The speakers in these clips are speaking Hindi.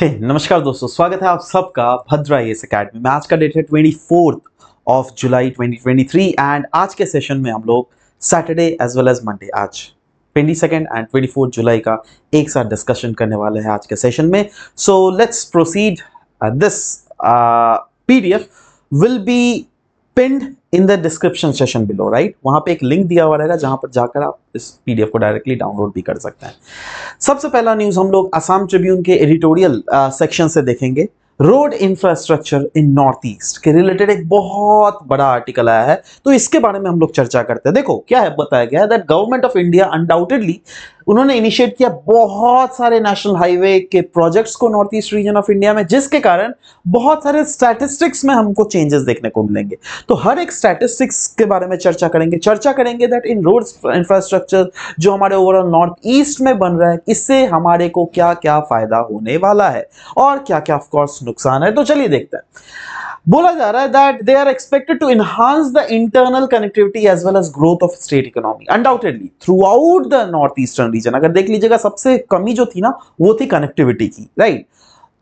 हे hey, नमस्कार दोस्तों स्वागत है आप सबका भद्रा एस अकेडमी में आज का डेट है twenty fourth of July 2023 and आज के सेशन में हम लोग Saturday as well as Monday आज twenty second and twenty fourth July का एक साथ डिस्कशन करने वाले हैं आज के सेशन में so let's proceed this P D F will be pinned in the description session below right वहां पे एक लिंक दिया हुआ रहेगा जहां पर जाकर आप इस पीडीएफ को डायरेक्टली डाउनलोड भी कर सकते हैं सबसे पहला न्यूज हम लोग असम ट्रिब्यून के एडिटोरियल सेक्शन से देखेंगे road infrastructure in North East के रिलेटेड एक बहुत बड़ा आर्टिकल आया है तो इसके बारे में हम लोग चर्चा करते हैं देखो क्या है बताया गया है that government of India undoubtedly उन्होंने इनिशिएट किया बहुत सारे नेशनल हाईवे के प्रोजेक्ट्स को North East region of India में जिसके कारण बहुत सारे स्टैटिस्टिक्स में हमको चेंजेस देखने को मिलेंगे तो हर एक स्टैटिस्टिक्स के बारे में चर्चा करेंगे चर्चा करेंगे दैट इन रोड इंफ्रास्ट्रक्चर जो हमारे ओवरऑल नॉर्थ ईस्ट में बन रहा है इससे हमारे को क्या क्या फायदा होने वाला है और क्या क्या ऑफकोर्स नुकसान है तो चलिए देखते हैं बोला जा रहा है that they are expected to enhance the internal connectivity as well as growth of state economy undoubtedly throughout the North Eastern region अगर देख लीजिएगा सबसे कमी जो थी ना वो थी कनेक्टिविटी की राइट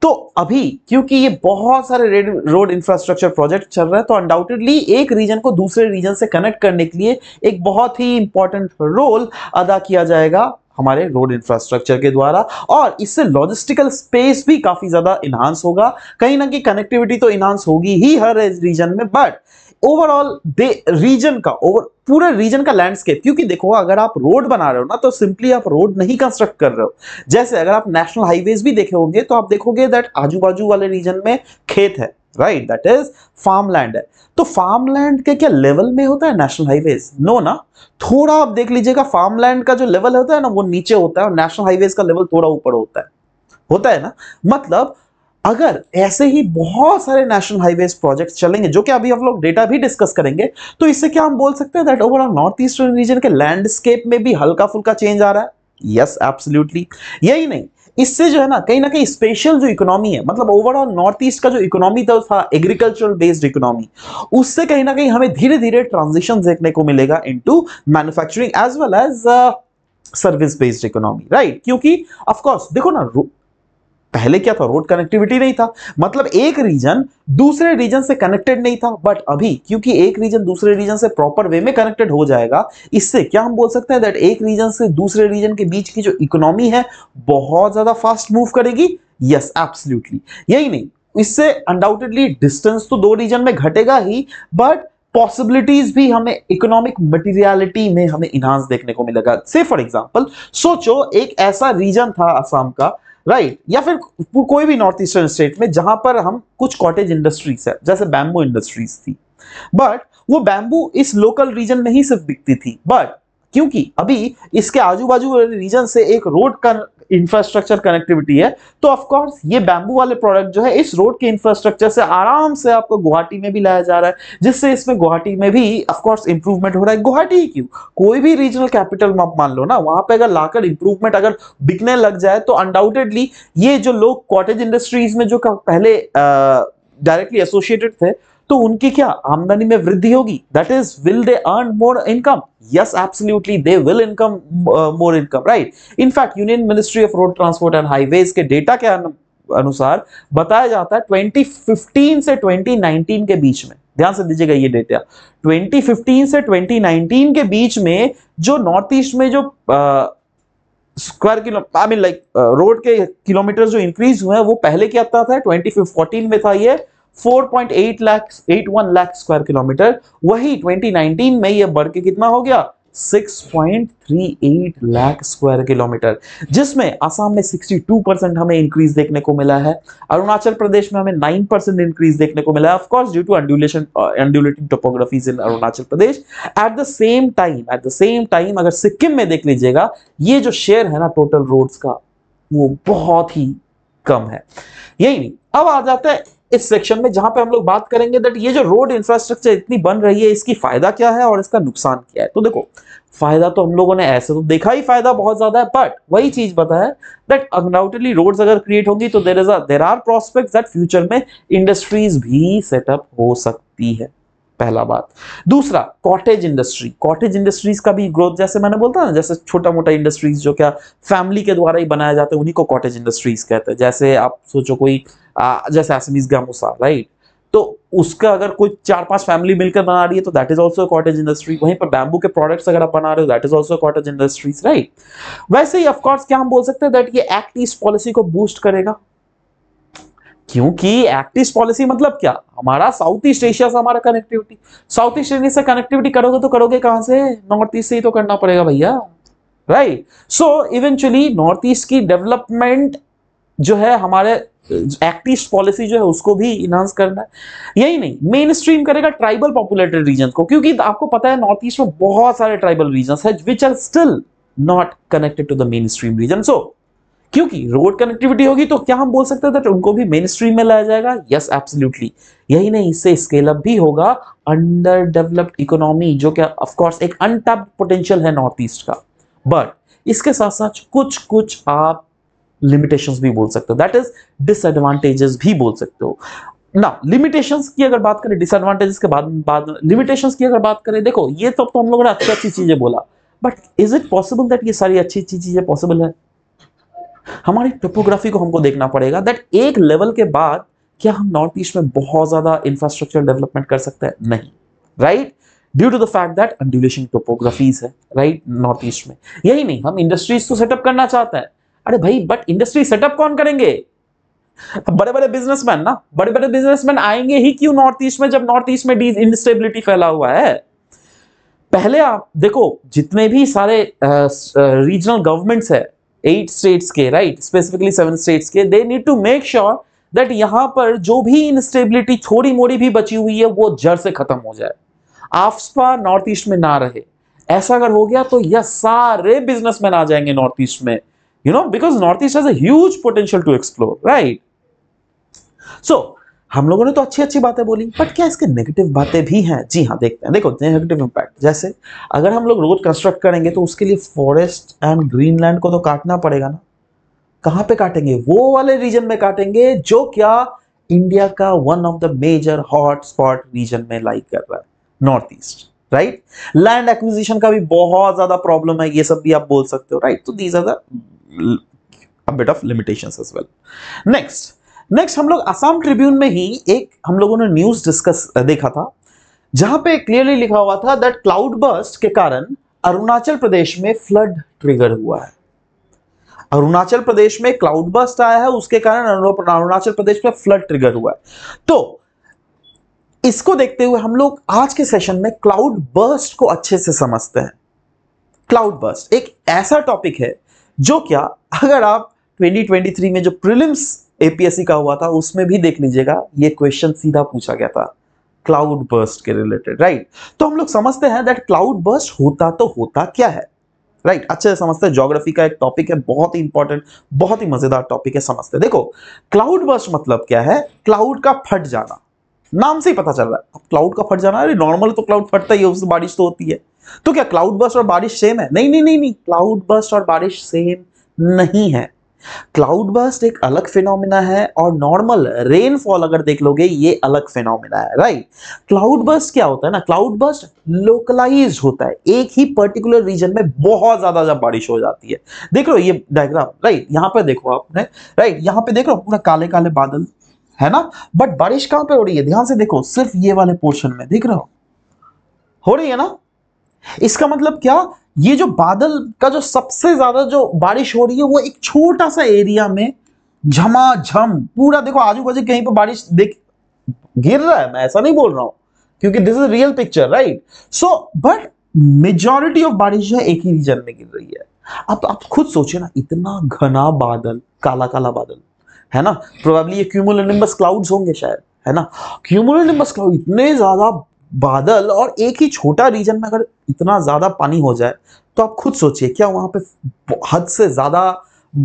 तो अभी क्योंकि ये बहुत सारे रोड इंफ्रास्ट्रक्चर प्रोजेक्ट चल रहे हैं तो अनडाउटेडली एक रीजन को दूसरे रीजन से कनेक्ट करने के लिए एक बहुत ही इंपॉर्टेंट रोल अदा किया जाएगा हमारे रोड इंफ्रास्ट्रक्चर के द्वारा और इससे लॉजिस्टिकल स्पेस भी काफी ज्यादा इन्हांस होगा कहीं ना कहीं कनेक्टिविटी तो इन्हांस होगी ही हर रीजन में बट ओवरऑल दे रीजन का ओवर पूरे रीजन का लैंडस्केप क्योंकि देखो अगर आप रोड बना रहे हो ना तो सिंपली आप रोड नहीं कंस्ट्रक्ट कर रहे हो जैसे अगर आप नेशनल हाईवेज भी देखे होंगे तो आप देखोगे दैट आजू बाजू वाले रीजन में खेत है right that is farm land है तो फार्म लैंड के क्या लेवल में होता है नेशनल हाईवेज नो ना थोड़ा आप देख लीजिएगा फार्म लैंड का जो लेवल होता है ना वो नीचे होता है और नेशनल हाईवेज का लेवल थोड़ा ऊपर होता है होता है ना मतलब अगर ऐसे ही बहुत सारे नेशनल हाईवे प्रोजेक्ट्स चलेंगे जो कि अभी हम लोग डेटा भी डिस्कस करेंगे तो इससे क्या हम बोल सकते हैं that overall North Eastern region के लैंडस्केप में भी हल्का फुल्का चेंज आ रहा है यस एब्सोल्युटली यही नहीं इससे जो है ना कहीं ना कहीं स्पेशल जो इकोनॉमी है मतलब ओवरऑल नॉर्थ ईस्ट का जो इकोनॉमी था, एग्रीकल्चरल बेस्ड इकोनॉमी उससे कहीं ना कहीं हमें धीरे धीरे ट्रांजिशन देखने को मिलेगा into manufacturing as well as service based economy right क्योंकि ऑफकोर्स देखो ना पहले क्या था रोड कनेक्टिविटी नहीं था मतलब एक रीजन दूसरे रीजन से कनेक्टेड नहीं था बट अभी क्योंकि एक रीजन दूसरे रीजन से प्रॉपर वे में कनेक्टेड हो जाएगा इससे क्या हम बोल सकते हैं दैट एक रीजन से दूसरे रीजन के बीच की जो इकोनॉमी है बहुत ज्यादा फास्ट मूव करेगी यस एब्सोल्युटली यही नहीं इससे अनडाउटेडली डिस्टेंस तो दो रीजन में घटेगा ही बट पॉसिबिलिटीज भी हमें इकोनॉमिक मटेरियलिटी में हमें इनहांस देखने को मिलेगा से फॉर एग्जांपल सोचो एक ऐसा रीजन था असम का राइट या फिर कोई भी नॉर्थ ईस्टर्न स्टेट में जहां पर हम कुछ कॉटेज इंडस्ट्रीज है जैसे बैम्बू इंडस्ट्रीज थी बट वो बैम्बू इस लोकल रीजन में ही सिर्फ बिकती थी बट क्योंकि अभी इसके आजू बाजू वाले रीजन से एक रोड का इंफ्रास्ट्रक्चर कनेक्टिविटी है तो ऑफकोर्स ये बैंबू वाले प्रोडक्ट जो है इस रोड के इंफ्रास्ट्रक्चर से आराम से आपको गुवाहाटी में भी लाया जा रहा है जिससे इसमें गुवाहाटी में भी ऑफकोर्स इंप्रूवमेंट हो रहा है गुवाहाटी ही क्यों कोई भी रीजनल कैपिटल मान लो ना वहां पर अगर लाकर इंप्रूवमेंट अगर बिकने लग जाए तो अनडाउटेडली ये जो लोग कॉटेज इंडस्ट्रीज में जो पहले डायरेक्टली एसोसिएटेड थे तो उनकी क्या आमदनी में वृद्धि होगी that is will they earn more income yes absolutely they will income more income right in fact union ministry of road transport and transport के डेटा के अनुसार बताया जाता है 2015 से 2019 के बीच में ध्यान से दीजिएगा ये डेटा 2015 से 2019 के बीच में जो नॉर्थ ईस्ट में जो square kilo I mean like road के किलोमीटर जो इंक्रीज हुए हैं वो पहले क्या था 2014 में था ये 4.8 लाख 81 लाख स्क्वायर किलोमीटर वही 2019 में यह बढ़ के कितना हो गया 6.38 लाख स्क्वायर किलोमीटर जिसमें आसाम में 62 परसेंट हमें इंक्रीज देखने को मिला है अरुणाचल प्रदेश में हमें 9 परसेंट इंक्रीज देखने को मिला है course due to undulation undulating topographies in Arunachal Pradesh at the same time at the same time अगर सिक्किम में देख लीजिएगा ये जो शेयर है ना टोटल रोड्स का वो बहुत ही कम है यही नहीं अब आ जाता है इस सेक्शन में जहां पे हम लोग बात करेंगे दैट ये जो रोड इंफ्रास्ट्रक्चर इतनी बन रही है इसकी फायदा क्या है और इसका नुकसान क्या है तो देखो फायदा तो हम लोगों ने ऐसे तो देखा ही फायदा बहुत ज्यादा है बट वही चीज पता है दैट अगनाउटली रोड्स अगर क्रिएट होंगी तो there is there are prospect that future में इंडस्ट्रीज भी सेटअप हो सकती है पहला बात दूसरा कॉटेज इंडस्ट्री कॉटेज इंडस्ट्रीज का भी ग्रोथ जैसे मैंने बोलता ना जैसे छोटा मोटा इंडस्ट्रीज जो क्या फैमिली के द्वारा ही बनाया जाता है उन्हीं को कॉटेज इंडस्ट्रीज कहते हैं जैसे आप सोचो कोई जैसे असमीज गामोसा राइट तो उसका अगर कोई चार पांच फैमिली मिलकर बना रही है तो that is also cottage industry वहीं पर बैम्बू के प्रोडक्ट्स अगर आप बना रहे हो that is also cottage industries right वैसे ही ऑफकोर्स क्या हम बोल सकते हैं दैट ये एक्ट ईस्ट पॉलिसी को बूस्ट करेगा क्योंकि एक्ट ईस्ट पॉलिसी मतलब क्या हमारा साउथ ईस्ट एशिया से हमारा कनेक्टिविटी साउथ ईस्ट एशिया से कनेक्टिविटी करोगे तो करोगे कहां से नॉर्थ ईस्ट से ही तो करना पड़ेगा भैया right so eventually North East की डेवलपमेंट जो है हमारे ईस्ट पॉलिसी जो है उसको भी इनहांस करना है यही नहीं मेन स्ट्रीम करेगा ट्राइबल पॉपुलेटेड रीजन को क्योंकि आपको पता है नॉर्थ ईस्ट में बहुत सारे ट्राइबल रीजन है which are still not connected to the mainstream region so क्योंकि रोड कनेक्टिविटी होगी तो क्या हम बोल सकते हैं उनको भी मेन स्ट्रीम में लाया जाएगा यस एब्सोल्युटली यही नहीं इससे स्केल अप भी होगा अंडर डेवलप्ड इकोनॉमी जो क्या ऑफकोर्स एक अनटैप्ड पोटेंशियल है नॉर्थ ईस्ट का बट इसके साथ साथ कुछ कुछ आप लिमिटेशंस भी बोल सकते हो दैट इज डिसएडवांटेजेस भी बोल सकते हो ना लिमिटेशंस की अगर बात करें डिसएडवांटेजेस के बाद बाद लिमिटेशंस की अगर बात करें देखो ये सब तो, तो हम लोगों ने अच्छी अच्छी चीजें बोला but is it possible that ये सारी अच्छी अच्छी चीजें पॉसिबल है हमारी टोपोग्राफी को हमको देखना पड़ेगा दैट एक लेवल के बाद क्या हम नॉर्थ ईस्ट में बहुत ज्यादा इंफ्रास्ट्रक्चर डेवलपमेंट कर सकते हैं नहीं right due to the fact that undulation topographies है राइट नॉर्थ ईस्ट में यही नहीं हम इंडस्ट्रीज तो सेटअप करना चाहते हैं अरे भाई बट इंडस्ट्री सेटअप कौन करेंगे बड़े बड़े बिजनेसमैन ना बड़े बड़े बिजनेसमैन आएंगे ही क्यों नॉर्थ ईस्ट में जब नॉर्थ ईस्ट में इंस्टेबिलिटी फैला हुआ है पहले आप देखो जितने भी सारे रीजनल गवर्नमेंट्स है एट स्टेट्स के राइट स्पेसिफिकली सेवन स्टेट्स के they need to make sure that यहां पर जो भी इनस्टेबिलिटी थोड़ी मोड़ी भी बची हुई है वो जड़ से खत्म हो जाए आफ्सपा नॉर्थ ईस्ट में ना रहे ऐसा अगर हो गया तो यह सारे बिजनेसमैन आ जाएंगे नॉर्थ ईस्ट में you know because northeast has a huge potential to explore right so हम लोगों ने तो अच्छी अच्छी बातें बोली बट क्या इसके नेगेटिव बातें भी हैं जी हाँ देखते हैं देखो नेगेटिव इम्पैक्ट जैसे अगर हम लोग रोड कंस्ट्रक्ट करेंगे तो उसके लिए फॉरेस्ट एंड लैंड को तो काटना पड़ेगा ना कहाँ पे काटेंगे वो वाले रीजन में काटेंगे जो क्या इंडिया का one of the major hotspot region में लाइक कर रहा है North East right land acquisition का भी बहुत ज्यादा प्रॉब्लम है ये सब भी आप बोल सकते हो राइट तो these are the a bit of limitations as well. Next, next हम लोग आसाम ट्रिब्यून में ही एक हम लोगों ने न्यूज डिस्कस देखा था जहां पे क्लियरली लिखा हुआ था दैट क्लाउड बर्स्ट के कारण अरुणाचल प्रदेश में फ्लड ट्रिगर हुआ है अरुणाचल प्रदेश में क्लाउड बर्स्ट आया है उसके कारण अरुणाचल प्रदेश में फ्लड ट्रिगर हुआ है तो इसको देखते हुए हम लोग आज के सेशन में क्लाउड बर्स्ट को अच्छे से समझते हैं क्लाउड बर्स्ट एक ऐसा टॉपिक है जो क्या अगर आप 2023 में जो प्रिलिम्स एपीएससी का हुआ था उसमें भी देख लीजिएगा ये क्वेश्चन सीधा पूछा गया था क्लाउड बर्स्ट के रिलेटेड राइट तो हम लोग समझते हैं दैट क्लाउड बर्स्ट होता तो होता क्या है राइट right, अच्छे से समझते हैं ज्योग्राफी का एक टॉपिक है बहुत ही इंपॉर्टेंट बहुत ही मजेदार टॉपिक है समझते हैं देखो क्लाउड बर्स्ट मतलब क्या है क्लाउड का फट जाना नाम से ही पता चल रहा है क्लाउड का फट जाना अरे नॉर्मल तो क्लाउड फटता ही है उससे बारिश तो होती है तो क्या क्लाउड बस्ट और बारिश सेम है नहीं नहीं नहीं नहीं क्लाउड बस्ट और बारिश सेम नहीं है क्लाउड बस्ट एक अलग फिनोमिना है और नॉर्मल रेनफॉल अगर देख लोगे ये अलग फिनोमिना है राइट क्लाउड बस्ट क्या होता है ना क्लाउड बस्ट लोकलाइज होता है एक ही पर्टिकुलर रीजन में बहुत ज्यादा जब बारिश हो जाती है देख लो ये डायग्राम राइट यहां पर देखो आपने राइट यहां पर देख लो पूरा काले काले बादल है ना बट बारिश कहां पे हो रही है ध्यान से देखो सिर्फ ये वाले पोर्शन में देख रहे हो हो रही है ना इसका मतलब क्या ये जो बादल का जो सबसे ज्यादा जो बारिश हो रही है वो एक छोटा सा एरिया में झमाझम पूरा देखो आजू बाजू कहीं पर बारिश देख गिर रहा है मैं ऐसा नहीं बोल रहा हूं क्योंकि this is real picture right so but majority of बारिश जो है एक ही रीजन में गिर रही है अब आप खुद सोचे ना इतना घना बादल काला काला बादल है ना प्रोबेबली ये क्यूमुलस क्लाउड्स होंगे शायद है ना क्यूमुलस क्लाउड इतने ज्यादा बादल और एक ही छोटा रीजन में अगर इतना ज़्यादा पानी हो जाए तो आप खुद सोचिए क्या वहां पे हद से ज़्यादा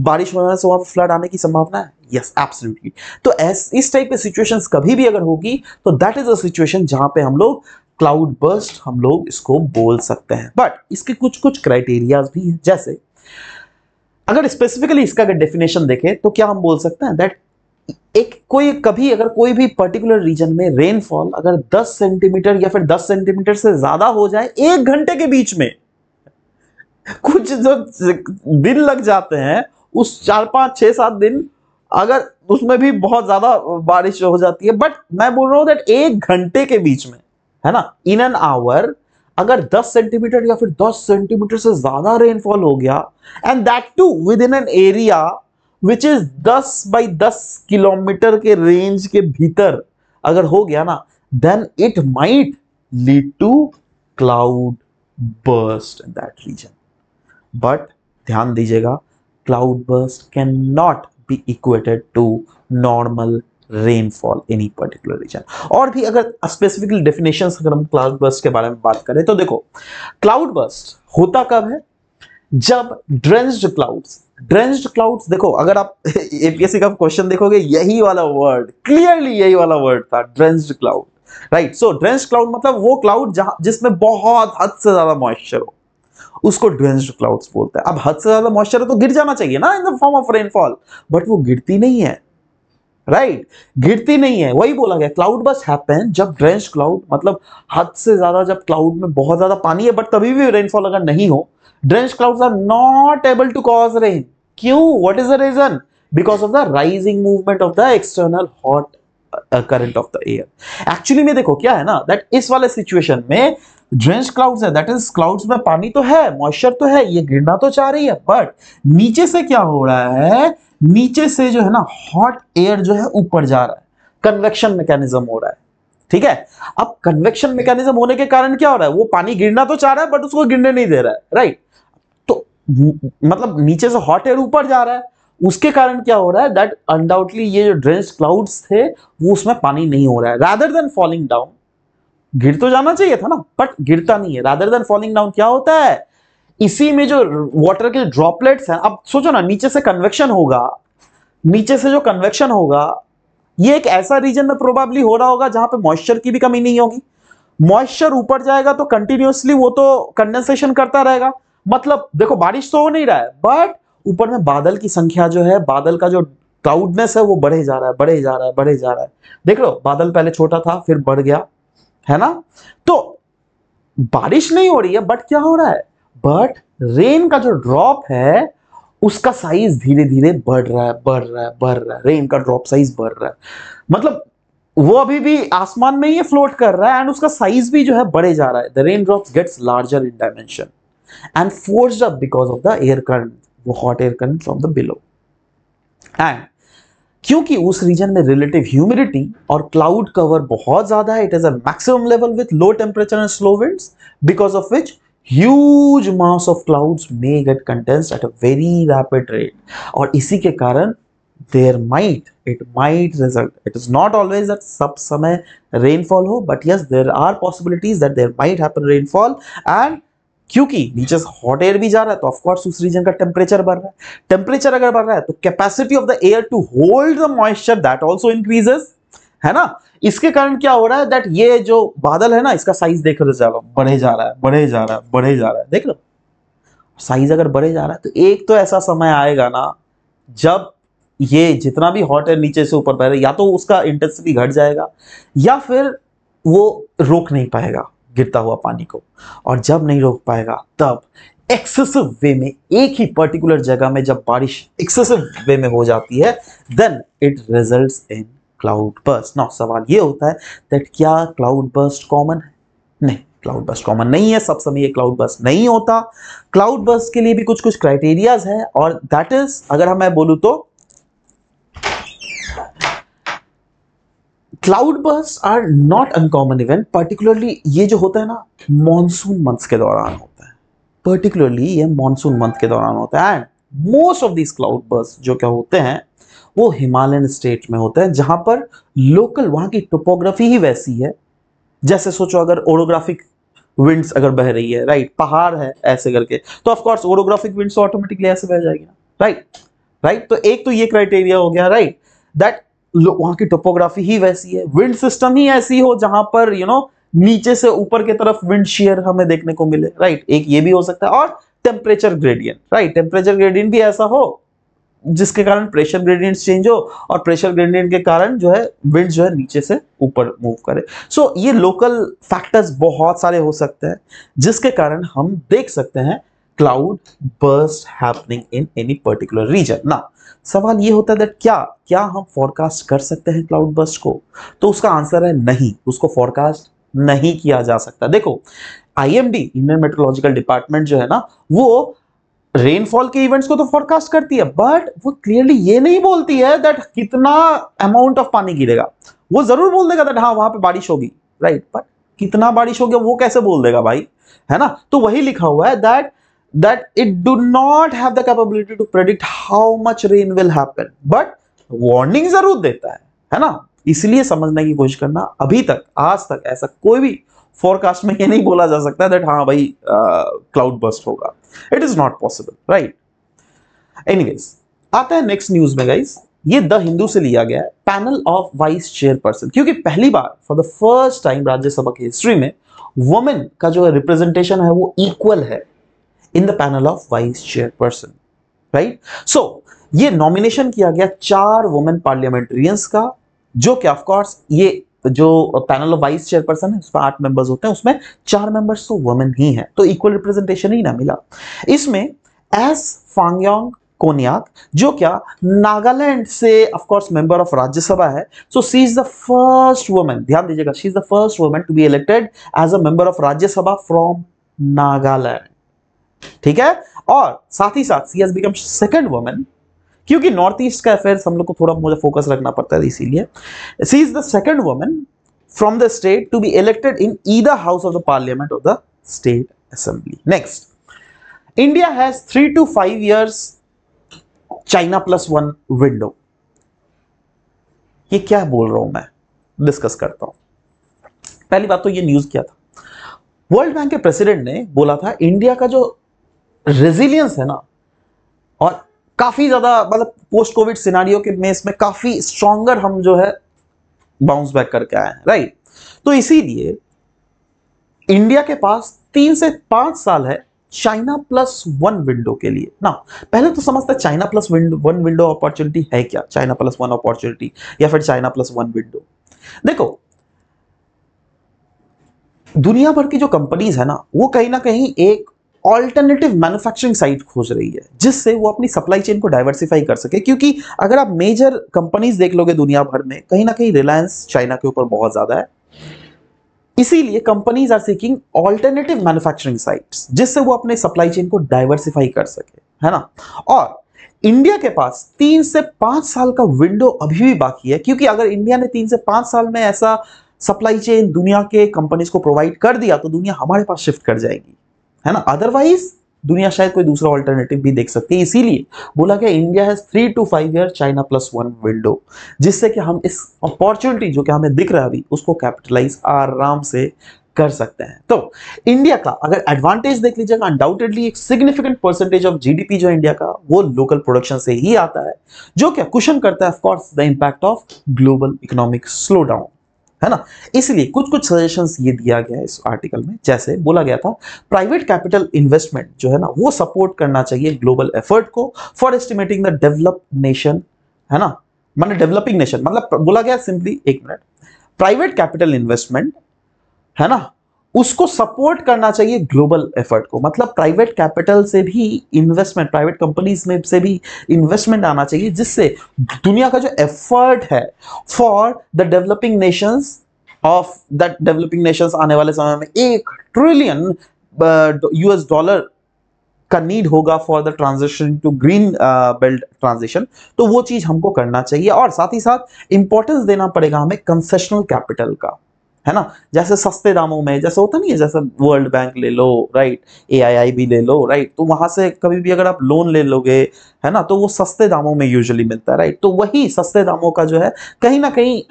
बारिश होने से पर फ्लड आने की संभावना है यस yes, एब्सोल्युटली तो एस, इस टाइप के सिचुएशंस कभी भी अगर होगी तो दैट इज अ सिचुएशन जहां पे हम लोग क्लाउड बर्स्ट हम लोग इसको बोल सकते हैं बट इसके कुछ कुछ क्राइटेरियाज भी हैं जैसे अगर स्पेसिफिकली इसका अगर डेफिनेशन देखें तो क्या हम बोल सकते हैं दैट एक कोई कभी अगर कोई भी पर्टिकुलर रीजन में रेनफॉल अगर 10 सेंटीमीटर या फिर 10 सेंटीमीटर से ज्यादा हो जाए एक घंटे के बीच में कुछ जो दिन लग जाते हैं उस चार पांच छह सात दिन अगर उसमें भी बहुत ज्यादा बारिश हो जाती है बट मैं बोल रहा हूं दैट एक घंटे के बीच में है ना इन एन आवर अगर 10 सेंटीमीटर या फिर 10 सेंटीमीटर से ज्यादा रेनफॉल हो गया and that too within an area which is 10 by 10 kilometre के रेंज के भीतर अगर हो गया ना then it might lead to cloud burst in that region but ध्यान दीजिएगा cloud burst can not be equated to normal rainfall any particular region और भी अगर स्पेसिफिकली डेफिनेशन अगर हम क्लाउड बर्स्ट के बारे में बात करें तो देखो क्लाउड बर्स्ट होता कब है जब ड्रेंस्ड क्लाउड्स ड्रेंस्ड क्लाउड्स देखो अगर आप एपीएससी का क्वेश्चन देखोगे यही वाला वर्ड क्लियरली यही वाला वर्ड था drenched cloud right so drenched cloud मतलब वो क्लाउड जिसमें बहुत हद से ज्यादा मॉइस्चर हो उसको ड्रेंस्ड क्लाउड्स बोलते हैं अब हद से ज्यादा मॉइस्चर है तो गिर जाना चाहिए ना in the form of rainfall but वो गिरती नहीं है राइट right? गिरती नहीं है वही बोला गया क्लाउड बस हैपन जब ड्रेंच क्लाउड मतलब हद से ज्यादा जब क्लाउड में बहुत ज्यादा पानी है बट तभी भी रेनफॉल अगर नहीं हो drench clouds are not able to cause rain क्यों what is the reason because of the rising movement of the external hot current of the air actually में देखो क्या है ना दैट इस वाले सिचुएशन में ड्रेंच क्लाउड्स है दैट इज क्लाउड्स में पानी तो है मॉइस्चर तो है ये गिरना तो चाह रही है बट नीचे से क्या हो रहा है नीचे से जो है ना हॉट एयर जो है ऊपर जा रहा है कन्वेक्शन मैकेनिज्म हो रहा है ठीक है अब कन्वेक्शन मैकेनिज्म होने के कारण क्या हो रहा है वो पानी गिरना तो चाह रहा है बट उसको गिरने नहीं दे रहा है राइट तो मतलब नीचे से हॉट एयर ऊपर जा रहा है उसके कारण क्या हो रहा है दैट अनडाउटली ये जो ड्रेंस क्लाउड्स थे वो उसमें पानी नहीं हो रहा है रादर देन फॉलिंग डाउन गिर तो जाना चाहिए था ना बट गिरता नहीं है रादर देन फॉलिंग डाउन क्या होता है इसी में जो वाटर के ड्रॉपलेट्स हैं अब सोचो ना नीचे से कन्वेक्शन होगा नीचे से जो कन्वेक्शन होगा ये एक ऐसा रीजन में प्रोबेबली हो रहा होगा जहां पे मॉइस्चर की भी कमी नहीं होगी मॉइस्चर ऊपर जाएगा तो कंटिन्यूसली वो तो कंडेंसेशन करता रहेगा मतलब देखो बारिश तो हो नहीं रहा है बट ऊपर में बादल की संख्या जो है बादल का जो क्लाउडनेस है वो बढ़े जा रहा है बढ़े जा रहा है बढ़े जा रहा है देख लो बादल पहले छोटा था फिर बढ़ गया है ना तो बारिश नहीं हो रही है बट क्या हो रहा है बट रेन का जो ड्रॉप है उसका साइज धीरे धीरे बढ़ रहा है बढ़ रहा है बढ़ रहा है रेन का ड्रॉप साइज बढ़ रहा है मतलब वो अभी भी आसमान में ही फ्लोट कर रहा है एंड उसका साइज भी जो है बढ़े जा रहा है the rain drop gets larger in dimension and force up because of the air current वो hot air current from the below and क्योंकि उस रीजन में रिलेटिव ह्यूमिडिटी और क्लाउड कवर बहुत ज्यादा है it is a maximum level with low temperature and slow winds because of which huge mass of clouds may get condensed at a very rapid rate और इसी के कारण there might it might result it is not always that सब समय रेनफॉल हो but yes there are possibilities that there might happen rainfall and क्योंकि नीचे हॉट एयर भी जा रहा है तो ऑफकोर्स उस रीजन का टेम्परेचर बढ़ रहा है टेम्परेचर अगर बढ़ रहा है तो capacity of the air to hold the moisture that also increases है ना इसके कारण क्या हो रहा है दैट ये जो बादल है ना इसका साइज देख रहे जा रहा बढ़े जा रहा है बढ़े जा रहा है बढ़े जा रहा है देख लो साइज अगर बढ़े जा रहा है तो एक तो ऐसा समय आएगा ना जब ये जितना भी हॉट एयर नीचे से ऊपर बह रहा या तो उसका इंटेंसिटी घट जाएगा या फिर वो रोक नहीं पाएगा गिरता हुआ पानी को और जब नहीं रोक पाएगा तब एक्सेसिव वे में एक ही पर्टिकुलर जगह में जब बारिश एक्सेसिव वे में हो जाती है then it result in cloud burst ना सवाल ये होता है दैट क्या क्लाउड बर्स्ट कॉमन है नहीं क्लाउड बस्ट कॉमन नहीं है सब समय ये क्लाउड बस्ट नहीं होता क्लाउड बस्ट के लिए भी कुछ कुछ क्राइटेरियाज है और दैट इज अगर हम मैं बोलू तो cloud burst are not uncommon event particularly ये जो होता है ना मॉनसून मंथ्स के दौरान होता है पर्टिकुलरली ये मॉनसून मंथ के दौरान होता है and most of this cloud burst जो क्या होते हैं वो हिमालयन स्टेट में होता है जहां पर लोकल वहां की टोपोग्राफी ही वैसी है जैसे सोचो अगर ओरोग्राफिक विंड्स अगर बह रही है राइट पहाड़ है ऐसे करके तो ऑफकोर्स ओरोग्राफिक विंड्स ऑटोमेटिकली ऐसे बह जाएगी राइट राइट तो एक तो ये क्राइटेरिया हो गया राइट दैट वहां की टोपोग्राफी ही वैसी है विंड सिस्टम ही ऐसी हो जहां पर यू you नो know, नीचे से ऊपर की तरफ विंड शेयर हमें देखने को मिले राइट एक ये भी हो सकता है और temperature gradient right temperature gradient भी ऐसा हो जिसके कारण प्रेशर ग्रेडियंट चेंज हो और प्रेशर ग्रेडियंट के कारण जो है विंड जो है नीचे से ऊपर मूव करे सो so, ये लोकल फैक्टर्स बहुत सारे हो सकते हैं जिसके कारण हम देख सकते हैं cloud burst happening in any particular region ना सवाल ये होता है दैट क्या क्या हम फॉरकास्ट कर सकते हैं क्लाउड बर्स्ट को तो उसका आंसर है नहीं उसको फॉरकास्ट नहीं किया जा सकता देखो आईएमडी इंडियन मेट्रोलॉजिकल डिपार्टमेंट जो है ना वो रेनफॉल के इवेंट्स को तो फॉरकास्ट करती है बट वो क्लियरली ये नहीं बोलती है दैट कितना अमाउंट ऑफ पानी गिरेगा वो जरूर बोल देगा दैट हाँ वहां पे बारिश होगी राइट right? बट कितना बारिश हो गया वो कैसे बोल देगा भाई है ना तो वही लिखा हुआ है that that it do not have the capability to predict how much rain will happen but warning जरूर देता है है ना इसलिए समझने की कोशिश करना अभी तक आज तक ऐसा कोई भी फोरकास्ट में ये नहीं बोला जा सकता दैट हाँ भाई क्लाउड बस्ट होगा it is not possible right anyways आता है नेक्स्ट न्यूज में गाइज ये द हिंदू से लिया गया है पैनल ऑफ वाइस चेयरपर्सन क्योंकि पहली बार for the first time Rajya Sabha की हिस्ट्री में वुमेन का जो रिप्रेजेंटेशन है वो इक्वल है in the panel of vice chairperson right so ये नॉमिनेशन किया गया चार वुमेन पार्लियामेंटेरियंस का जो कि ऑफकोर्स ये जो पैनल ऑफ वाइस चेयरपर्सन है उसमें आठ मेंबर्स होते हैं उसमें चार मेंबर्स तो वुमेन ही हैं तो इक्वल रिप्रेजेंटेशन ही ना मिला इसमें एस फांगयोंग कोनियाक जो क्या नागालैंड से ऑफकोर्स मेंबर ऑफ राज्यसभा है so she is the first women ध्यान दीजिएगा she is the first women to be elected as a member of Rajya Sabha from Nagaland ठीक है और साथ ही साथ she has become second women क्योंकि नॉर्थ ईस्ट का अफेयर हम लोग को थोड़ा मुझे फोकस रखना पड़ता है इसीलिए she is the second women from the state to be elected in ई house of the parliament of the state assembly next India has three to five years China plus one window ये क्या बोल रहा हूं मैं डिस्कस करता हूं पहली बात तो ये न्यूज क्या था वर्ल्ड बैंक के प्रेसिडेंट ने बोला था इंडिया का जो रेजिलियंस है ना और काफ़ी ज़्यादा मतलब पोस्ट कोविड सिनारियों के में इसमें काफ़ी स्ट्रॉन्गर हम जो है बाउंस बैक करके आए हैं राइट तो इसीलिए इंडिया के पास तीन से पांच साल है चाइना प्लस वन विंडो के लिए ना पहले तो समझते China plus one window opportunity है क्या चाइना प्लस वन अपॉर्चुनिटी या फिर चाइना प्लस वन विंडो देखो दुनिया भर की जो कंपनीज है ना वो कहीं ना कहीं एक ऑल्टरनेटिव मैन्युफैक्चरिंग साइट खोज रही है जिससे वो अपनी सप्लाई चेन को डाइवर्सिफाई कर सके क्योंकि अगर आप मेजर कंपनीज देख लोगे दुनिया भर में कहीं ना कहीं रिलायंस चाइना के ऊपर बहुत ज़्यादा है इसीलिए companies are seeking alternative manufacturing sites जिससे वो अपने सप्लाई चेन को डाइवर्सिफाई कर सके है ना और इंडिया के पास तीन से पांच साल का विंडो अभी भी बाकी है क्योंकि अगर इंडिया ने तीन से पांच साल में ऐसा सप्लाई चेन दुनिया के कंपनीज को प्रोवाइड कर दिया तो दुनिया हमारे पास शिफ्ट कर जाएगी है ना अदरवाइज दुनिया शायद कोई दूसरा ऑल्टरनेटिव भी देख सकती है इसीलिए बोला गया India has three to five year China plus one window जिससे कि हम इस अपॉर्चुनिटी जो कि हमें दिख रहा है अभी उसको कैपिटलाइज आराम से कर सकते हैं तो इंडिया का अगर एडवांटेज देख लीजिएगा अनडाउटेडली एक सिग्निफिकेंट परसेंटेज ऑफ जीडीपी जो इंडिया का वो लोकल प्रोडक्शन से ही आता है जो क्या क्वेश्चन करता है of course the impact of global economic slowdown है ना इसलिए कुछ कुछ सजेशन ये दिया गया इस आर्टिकल में जैसे बोला गया था प्राइवेट कैपिटल इन्वेस्टमेंट जो है ना वो सपोर्ट करना चाहिए ग्लोबल एफर्ट को for estimating the develop nation है ना मैंने डेवलपिंग नेशन मतलब बोला गया सिंपली एक मिनट प्राइवेट कैपिटल इन्वेस्टमेंट है ना उसको सपोर्ट करना चाहिए ग्लोबल एफर्ट को मतलब प्राइवेट कैपिटल से भी इन्वेस्टमेंट प्राइवेट कंपनीज में से भी इन्वेस्टमेंट आना चाहिए जिससे दुनिया का जो एफर्ट है for the developing nations of the developing nations आने वाले समय में एक ट्रिलियन यूएस डॉलर का नीड होगा for the transaction to green belt transaction तो वो चीज हमको करना चाहिए और साथ ही साथ इंपॉर्टेंस देना पड़ेगा हमें कंसेशनल कैपिटल का है ना जैसे सस्ते दामों में जैसे होता नहीं है जैसे वर्ल्ड बैंक ले लो राइट ए भी ले लो राइट तो वहां से कभी भी अगर आप लोन ले लोगे है ना तो वो सस्ते दामों में यूजली मिलता है राइट तो वही सस्ते दामों का जो है कहीं ना कहीं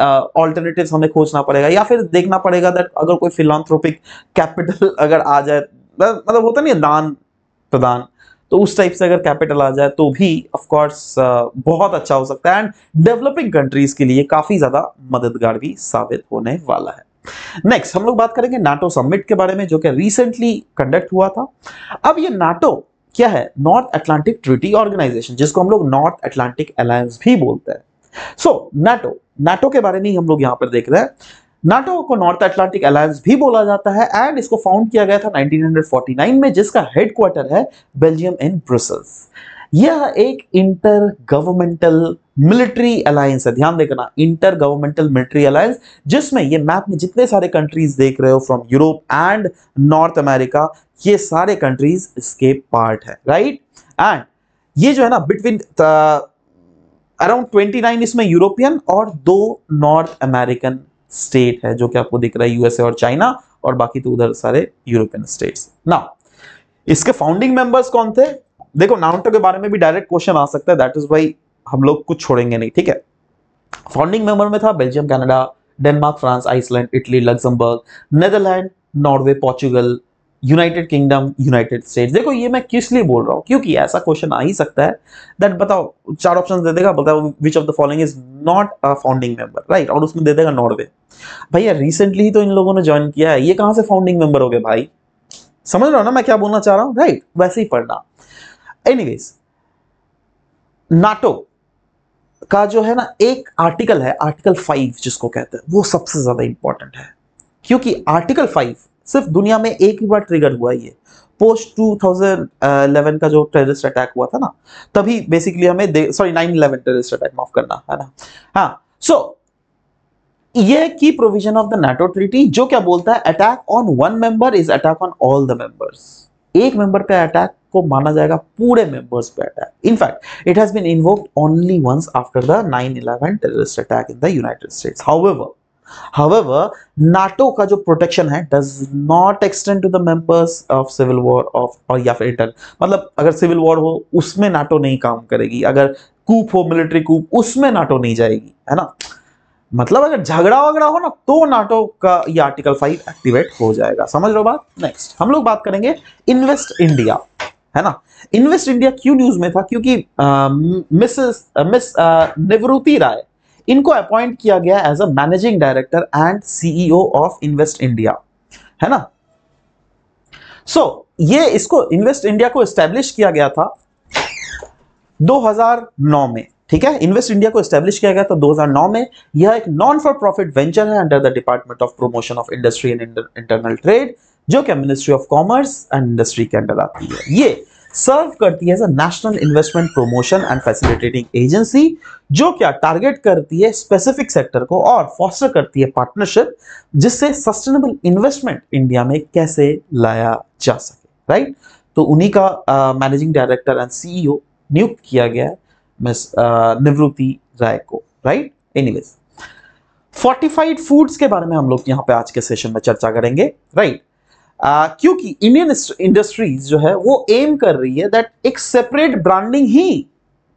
ऑल्टरनेटिव हमें खोजना पड़ेगा या फिर देखना पड़ेगा दैट अगर कोई फिलानथ्रोपिक कैपिटल अगर आ जाए मतलब होता नहीं है दान प्रदान तो उस टाइप से अगर कैपिटल आ जाए तो भी कोर्स बहुत अच्छा हो सकता है एंड डेवलपिंग कंट्रीज के लिए काफ़ी ज़्यादा मददगार भी साबित होने वाला है नेक्स्ट हम लोग बात करेंगे नाटो समिट के बारे में जो कि रिसेंटली कंडक्ट हुआ था अब ये नाटो क्या है नॉर्थ अटलांटिक ट्रिटी ऑर्गेनाइजेशन जिसको हम लोग नॉर्थ अटलांटिक अलायंस भी बोलते हैं सो नाटो नाटो के बारे में हम लोग यहां पर देख रहे हैं नाटो को नॉर्थ अटलांटिक अलायंस भी बोला जाता है एंड इसको फाउंड किया गया था 1949 में जिसका हेडक्वार्टर है बेल्जियम इन ब्रुसेल्स यह एक इंटर गवर्नमेंटल मिलिट्री अलायंस है ध्यान देखना इंटर गवर्नमेंटल मिलिट्री अलायंस जिसमें ये मैप में जितने सारे कंट्रीज देख रहे हो from Europe and North America ये सारे कंट्रीज इसके पार्ट है राइट एंड ये जो है ना बिटवीन अराउंड 29 इसमें यूरोपियन और दो नॉर्थ अमेरिकन स्टेट है जो कि आपको दिख रहा है यूएसए और चाइना और बाकी तो उधर सारे यूरोपियन स्टेट्स ना इसके फाउंडिंग मेंबर्स कौन थे देखो नाउंटो के बारे में भी डायरेक्ट क्वेश्चन आ सकता है दैट इज वाई हम लोग कुछ छोड़ेंगे नहीं ठीक है फाउंडिंग मेंबर में था Belgium Canada Denmark France Iceland Italy Luxembourg Netherland Norway Portugal United Kingdom United States देखो ये मैं किस लिए बोल रहा हूँ क्योंकि ऐसा क्वेश्चन आ ही सकता है दैट बताओ चार ऑप्शन दे देगा बताओ which of the following is not a founding member right और उसमें दे देगा नॉर्वे भैया रिसेंटली ही तो इन लोगों ने ज्वाइन किया है ये कहाँ से फाउंडिंग मेंबर हो गए भाई समझ रहा हो ना मैं क्या बोलना चाह रहा हूँ राइट वैसे ही पढ़ना एनीवेज नाटो का जो है ना एक आर्टिकल है आर्टिकल फाइव जिसको कहते हैं वो सबसे ज्यादा इंपॉर्टेंट है क्योंकि आर्टिकल फाइव सिर्फ दुनिया में एक ही बार ट्रिगर हुआ ये पोस्ट 2011 का जो टेररिस्ट अटैक हुआ था ना तभी बेसिकली हमें सॉरी 9/11 टेररिस्ट अटैक माफ करना है ना हाँ सो so, ये की provision of the NATO treaty जो क्या बोलता है attack on one member is attack on all the members एक मेंबर पे अटैक को माना जाएगा पूरे मेंबर्स पे attack in fact it has been invoked only once after the 9/11 terrorist attack in the United States however however NATO का जो प्रोटेक्शन है does not extend to the members of civil war of और या फिर इंटर मतलब अगर सिविल वॉर हो उसमें नाटो नहीं काम करेगी अगर कूप हो मिलिट्री कूप उसमें नाटो नहीं जाएगी है ना मतलब अगर झगड़ा वगड़ा हो ना तो नाटो का ये आर्टिकल फाइव एक्टिवेट हो जाएगा समझ लो बात नेक्स्ट हम लोग बात करेंगे इन्वेस्ट इंडिया है ना इन्वेस्ट इंडिया क्यों न्यूज में था क्योंकि मिसेस मिस निवृत्ति राय इनको अपॉइंट किया गया as a managing director and CEO of Invest India है ना सो so, ये इसको इन्वेस्ट इंडिया को स्टैब्लिश किया गया था 2009 में ठीक है इन्वेस्ट इंडिया को स्टैब्लिश किया गया था 2009 में यह एक नॉन फॉर प्रॉफिट वेंचर है under the department of promotion of industry and internal trade जो कि ministry of commerce and industry के अंडर आती है ये सर्व करती है national investment promotion and facilitating agency जो क्या टारगेट करती है स्पेसिफिक सेक्टर को और फॉस्टर करती है पार्टनरशिप जिससे सस्टेनेबल इन्वेस्टमेंट इंडिया में कैसे लाया जा सके राइट तो उन्हीं का मैनेजिंग डायरेक्टर एंड सीईओ नियुक्त किया गया मिस निवृत्ति राय को राइट एनीवेज फोर्टिफाइड फूड्स के बारे में हम लोग यहाँ पे आज के सेशन में चर्चा करेंगे राइट आ, क्योंकि इंडियन इंडस्ट्रीज जो है वो एम कर रही है दैट एक सेपरेट ब्रांडिंग ही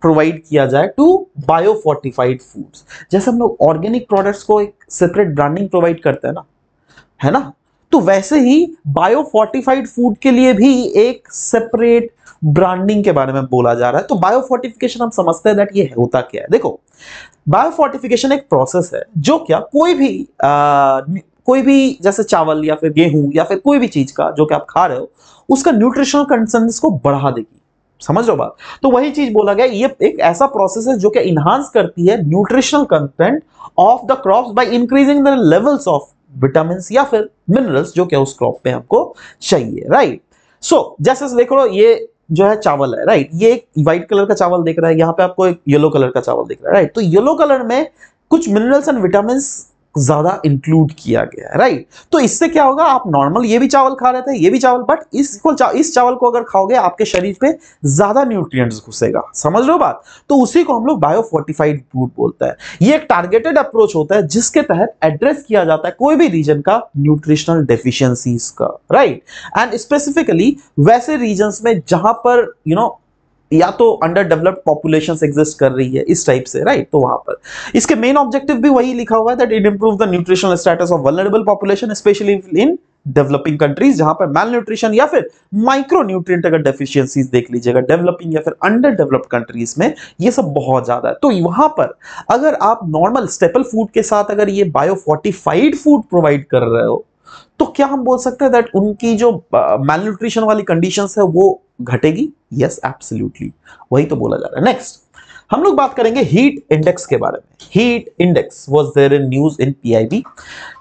प्रोवाइड किया जाए टू बायो फोर्टिफाइड फूड्स जैसे हम लोग ऑर्गेनिक प्रोडक्ट्स को एक सेपरेट ब्रांडिंग प्रोवाइड करते हैं ना है ना तो वैसे ही बायो फोर्टिफाइड फूड के लिए भी एक सेपरेट ब्रांडिंग के बारे में बोला जा रहा है तो बायो फोर्टिफिकेशन हम समझते हैं दैट ये होता क्या है देखो बायो फोर्टिफिकेशन एक प्रोसेस है जो क्या कोई भी आ, कोई भी जैसे चावल या फिर गेहूं या फिर कोई भी चीज का जो कि आप खा रहे हो उसका न्यूट्रिशनल कंसर्न को बढ़ा देगी समझ लो बात तो वही चीज बोला गया ये एक ऐसा प्रोसेस है जो कि इनहांस करती है nutritional content of the crop by increasing the levels of vitamin या फिर मिनरल्स जो कि उस क्रॉप में आपको चाहिए राइट सो जैसे देख लो ये जो है चावल है राइट ये एक व्हाइट कलर का चावल देख रहा है यहाँ पे आपको एक येलो कलर का चावल देख रहा है राइट तो येलो कलर में कुछ मिनरल्स एंड विटामिन ज़्यादा इंक्लूड किया गया है राइट तो इससे क्या होगा आप नॉर्मल ये भी चावल खा रहे थे ये भी चावल बट इसको चा, इस चावल को अगर खाओगे आपके शरीर पे ज़्यादा न्यूट्रिएंट्स घुसेगा समझ लो बात तो उसी को हम लोग बायोफोर्टिफाइड फूड बोलते हैं ये एक टारगेटेड अप्रोच होता है जिसके तहत एड्रेस किया जाता है कोई भी रीजन का न्यूट्रिशनल डेफिशियंसी का राइट एंड स्पेसिफिकली वैसे रीजन में जहां पर यू you नो know, या तो अंडर डेवलप्ड पॉपुलेशन एग्जिस्ट कर रही है इस टाइप से राइट तो वहां पर इसके मेन ऑब्जेक्टिव भी वही लिखा हुआ है that it improve the nutritional status of vulnerable population specially in developing countries जहां पर मेल न्यूट्रिशन या फिर माइक्रो न्यूट्रिएंट अगर डेफिशिएंसीज देख लीजिएगा डेवलपिंग या फिर अंडर डेवलप्ड कंट्रीज में ये सब बहुत ज्यादा है तो यहां पर अगर आप नॉर्मल स्टेपल फूड के साथ अगर ये बायोफोर्टिफाइड फूड प्रोवाइड कर रहे हो तो क्या हम बोल सकते हैं दैट उनकी जो मेल uh, न्यूट्रिशन वाली कंडीशन है वो घटेगी यस एब्सोल्युटली वही तो बोला जा रहा है नेक्स्ट हम लोग बात करेंगे हीट इंडेक्स के बारे में heat index was there in news in PIB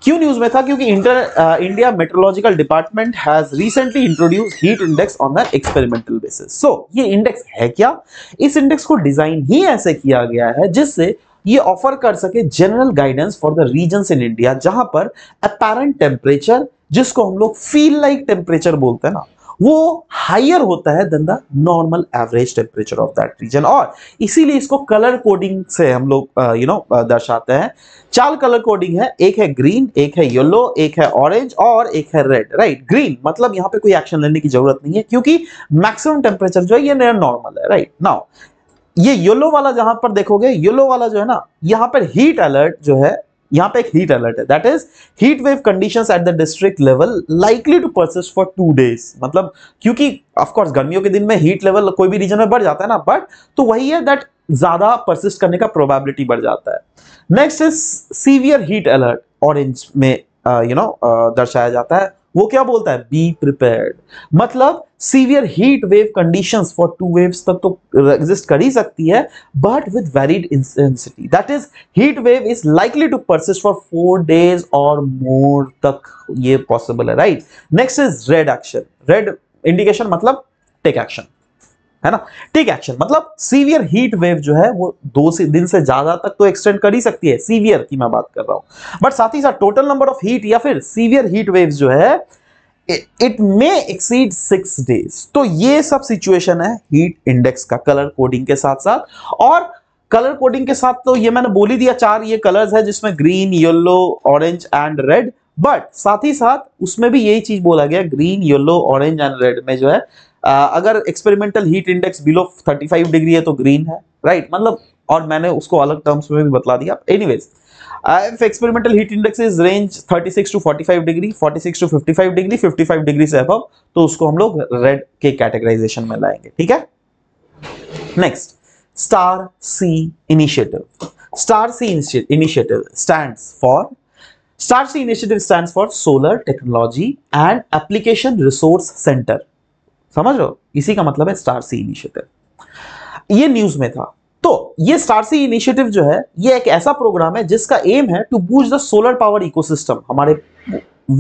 क्यों न्यूज में था क्योंकि inter India meteorological department has recently introduce heat index on an experimental basis so ये इंडेक्स है क्या इस इंडेक्स को डिजाइन ही ऐसे किया गया है जिससे ये ऑफर कर सके general guidance for the region in India जहां पर अपेरेंट टेम्परेचर जिसको हम लोग फील लाइक टेम्परेचर बोलते हैं ना वो हायर होता है then the normal average temperature of that region और इसीलिए इसको कलर कोडिंग से हम लोग यू नो दर्शाते हैं चार कलर कोडिंग है एक है ग्रीन एक है येलो एक है ऑरेंज और एक है रेड राइट ग्रीन मतलब यहाँ पे कोई एक्शन लेने की जरूरत नहीं है क्योंकि मैक्सिमम टेम्परेचर जो है ये नॉर्मल है राइट नाउ ये येलो वाला जहां पर देखोगे येलो वाला जो है ना यहाँ पर हीट अलर्ट जो है यहाँ पे एक हीट अलर्ट है that is heat wave conditions at the district level likely to persist for two days मतलब क्योंकि ऑफकोर्स गर्मियों के दिन में हीट लेवल कोई भी रीजन में बढ़ जाता है ना बट तो वही है दैट ज्यादा परसिस्ट करने का प्रोबेबिलिटी बढ़ जाता है next is severe heat alert orange में you uh, know you know, uh, दर्शाया जाता है वो क्या बोलता है बी प्रिपेयर्ड मतलब severe heat wave condition for two waves तक तो एग्जिस्ट कर ही सकती है but with varied intensity that is heat wave is likely to persist for four days और मोर तक ये पॉसिबल है right next is red action red indication मतलब टेक एक्शन है ना टिक एक्शन मतलब सीवियर हीट वेव जो है वो दो से दिन से ज्यादा तक तो एक्सटेंड कर ही सकती है सीवियर की मैं बात कर रहा हूं बट साथ ही साथ टोटल नंबर ऑफ हीट या फिर सीवियर हीट वेव जो है it may exceed six days तो ये सब सिचुएशन है हीट इंडेक्स का कलर कोडिंग के साथ साथ और कलर कोडिंग के साथ तो ये मैंने बोली दिया चार ये कलर्स है जिसमें green yellow orange and red but साथ ही साथ उसमें भी यही चीज बोला गया green yellow orange and red में जो है अगर experimental heat index below 35 degree है तो ग्रीन है राइट right? मतलब और मैंने उसको अलग टर्म्स में भी बतला दिया anyways if experimental heat index is range 36 to 45 degree 46 to 55 degree 55 degree से above तो उसको हम लोग रेड के कैटेगराइजेशन में लाएंगे ठीक है next STAR C initiative STAR C initiative stands for STAR C initiative stands for solar technology and application resource centre समझ रहे हो इसी का मतलब है स्टार सी इनिशिएटिव ये न्यूज में था तो ये स्टार सी इनिशिएटिव जो है ये एक ऐसा प्रोग्राम है जिसका एम है to boost the solar power ecosystem हमारे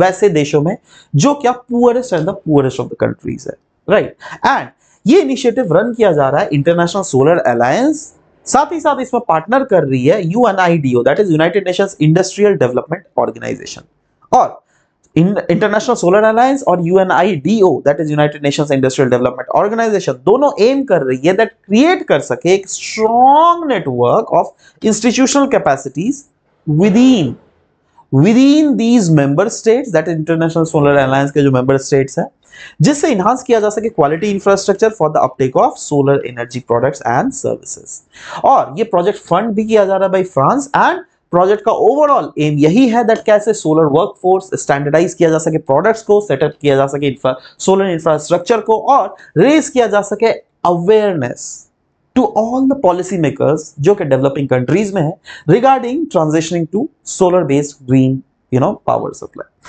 वैसे देशों में जो क्या poorest and the poorest of the countries है राइट एंड ये इनिशिएटिव रन किया जा रहा है इंटरनेशनल सोलर अलायंस साथ ही साथ इसमें पार्टनर कर रही है UNIDO that is united nations industrial development organisation और इंटरनेशनल सोलर अलायंस और U N I D O that is united nation industrial development organisation दोनों एम कर रही है दैट क्रिएट कर सके एक strong network of institutional capacities within within these member state that is international solar alliance के जो मेंबर स्टेट्स है जिससे इनहांस किया जा सके quality infrastructure for the uptake of solar energy products and services और ये प्रोजेक्ट फंड भी किया जा रहा है बाई फ्रांस एंड प्रोजेक्ट का ओवरऑल एम यही है दैट कैसे सोलर वर्कफोर्स स्टैंडर्डाइज किया जा सके प्रोडक्ट्स को सेटअप किया जा सके इंफ्रा, सोलर इंफ्रास्ट्रक्चर को और रेज किया जा सके awareness to all the policy makers जो कि डेवलपिंग कंट्रीज में है regarding transitioning to solar based green you know power supply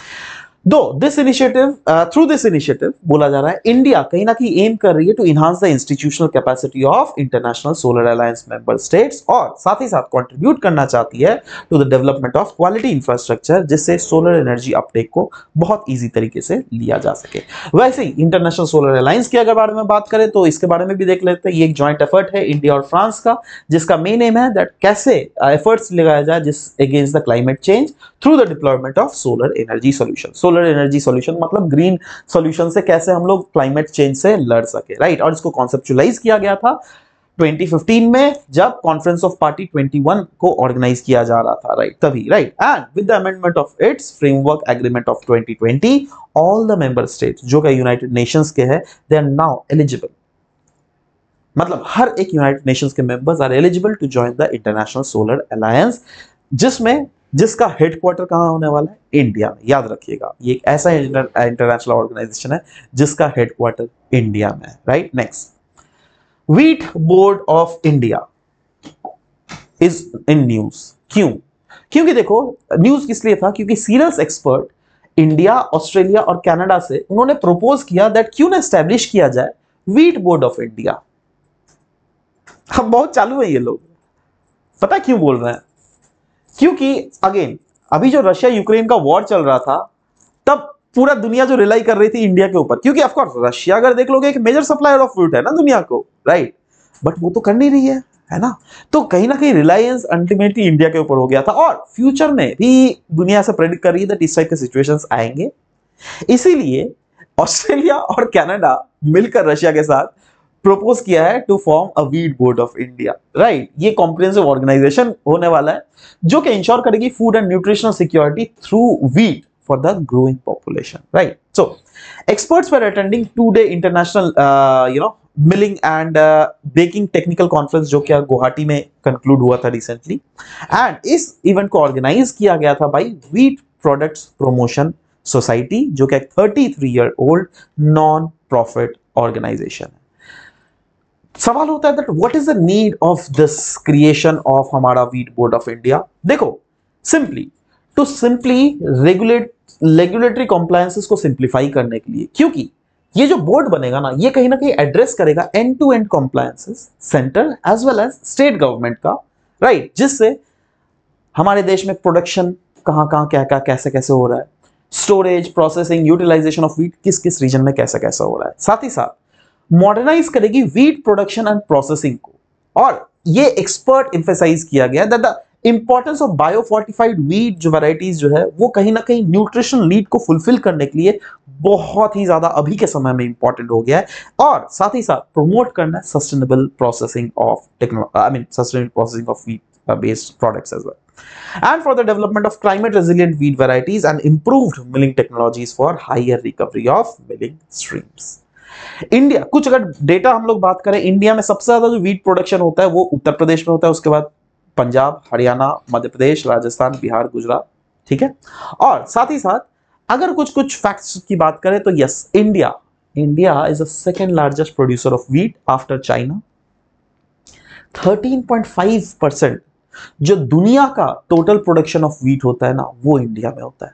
दो this initiative through this initiative बोला जा रहा है इंडिया कहीं ना कहीं एम कर रही है to enhance the institutional capacity of international solar alliance member states और साथ ही साथ कंट्रीब्यूट करना चाहती है to the development of quality infrastructure जिससे सोलर एनर्जी अपटेक को बहुत ईजी तरीके से लिया जा सके वैसे ही इंटरनेशनल सोलर अलायंस की अगर बारे में बात करें तो इसके बारे में भी देख लेते हैं ये एक ज्वाइंट एफर्ट है इंडिया और फ्रांस का जिसका मेन एम है दैट कैसे एफर्ट्स uh, लगाया जाए जिस against the climate change through the deployment of solar energy solution solar energy solution मतलब ग्रीन सॉल्यूशन से कैसे हम लोग क्लाइमेट चेंज से लड़ सके राइट और इसको कॉन्सेप्चुलाइज किया गया था 2015 में जब कॉन्फ्रेंस ऑफ पार्टी 21 को ऑर्गेनाइज किया जा रहा था राइट तभी right and with the amendment of its framework agreement of 2020 all the member states जो कि यूनाइटेड नेशंस के हैं दे आर नाउ एलिजिबल मतलब हर एक यूनाइटेड नेशंस के members are eligible to join the international solar alliance जिसमें जिसका हेडक्वार्टर कहाँ होने वाला है इंडिया में याद रखिएगा ये एक ऐसा इंटरनेशनल ऑर्गेनाइजेशन है जिसका हेडक्वार्टर इंडिया में है right next wheat board of India is in news क्यों क्योंकि देखो न्यूज किस लिए था क्योंकि सीरियल्स एक्सपर्ट इंडिया ऑस्ट्रेलिया और कनाडा से उन्होंने प्रपोज किया दैट क्यों ना एस्टेब्लिश किया जाए वीट बोर्ड ऑफ इंडिया हम बहुत चालू है ये लोग पता क्यों बोल रहे हैं क्योंकि अगेन अभी जो रशिया यूक्रेन का वॉर चल रहा था तब पूरा दुनिया जो रिलाई कर रही थी इंडिया के ऊपर क्योंकि ऑफकोर्स रशिया अगर देख लोगे एक मेजर सप्लायर ऑफ फ्रूट है ना दुनिया को राइट बट वो तो कर नहीं रही है है ना तो कहीं ना कहीं रिलायंस अल्टीमेटली इंडिया के ऊपर हो गया था और फ्यूचर में भी दुनिया से प्रेडिक्ट कर रही है इस टाइप के सिचुएशंस आएंगे इसीलिए ऑस्ट्रेलिया और कनाडा मिलकर रशिया के साथ प्रपोज किया है to form a wheat board of India right ये कॉम्प्रिहेंसिव ऑर्गेनाइजेशन होने वाला है जो कि इंश्योर करेगी food and nutritional security through wheat for the growing population right so experts were attending two day international uh, you know milling and uh, baking जो क्या गुवाहाटी में कंक्लूड हुआ था रिसेंटली एंड इस इवेंट को ऑर्गेनाइज किया गया था by wheat product promotion society जो क्या three year old non profit organisation है सवाल होता है that what is the need of this creation of हमारा वीट बोर्ड ऑफ इंडिया देखो simply to simply regulate regulatory compliances को सिंप्लीफाई करने के लिए क्योंकि ये जो बोर्ड बनेगा ना ये कहीं ना कहीं एड्रेस करेगा end to end compliances central as well as state government का राइट right, जिससे हमारे देश में प्रोडक्शन कहां कहां क्या क्या कैसे कैसे हो रहा है storage processing utilisation of wheat किस किस रीजन में कैसे कैसे हो रहा है साथ ही साथ मॉडर्नाइज करेगी वीट प्रोडक्शन एंड प्रोसेसिंग को और ये एक्सपर्ट इंफेसाइज किया गया that the importance of biofortified wheat जो वैराइटीज जो है वो कहीं ना कहीं न्यूट्रिशन नीड को फुलफिल करने के लिए बहुत ही ज्यादा अभी के समय में इंपॉर्टेंट हो गया है और साथ ही साथ प्रमोट करना है sustainable processing of technology I mean sustainable processing of wheat based products as well and for the development of climate resilient wheat varieties and improved milling technologies for higher recovery of milling streams India कुछ अगर डेटा हम लोग बात करें इंडिया में सबसे ज्यादा जो वीट प्रोडक्शन होता है वो उत्तर प्रदेश में होता है उसके बाद पंजाब हरियाणा मध्य प्रदेश राजस्थान बिहार गुजरात ठीक है और साथ ही साथ अगर कुछ कुछ फैक्ट्स की बात करें तो yes India India is a second largest producer of wheat after China 13.5 percent जो दुनिया का टोटल प्रोडक्शन ऑफ वीट होता है ना वो इंडिया में होता है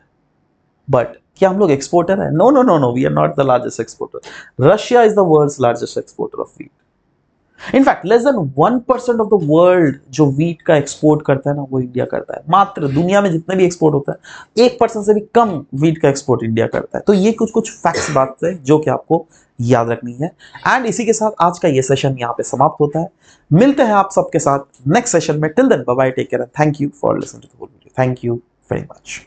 बट क्या हम लोग एक्सपोर्टर है no no no no we are not the largest exporter Russia is the world largest exporter of wheat in fact less than one percent of the world जो वीट का एक्सपोर्ट करता है ना वो इंडिया करता है मात्र दुनिया में जितने भी एक्सपोर्ट होता है एक परसेंट से भी कम वीट का एक्सपोर्ट इंडिया करता है तो ये कुछ कुछ फैक्ट्स बात है जो कि आपको याद रखनी है एंड इसी के साथ आज का ये सेशन यहाँ पे समाप्त होता है मिलते हैं आप सबके साथ नेक्स्ट सेशन में till then bye take care thank you for listen to the video thank you very much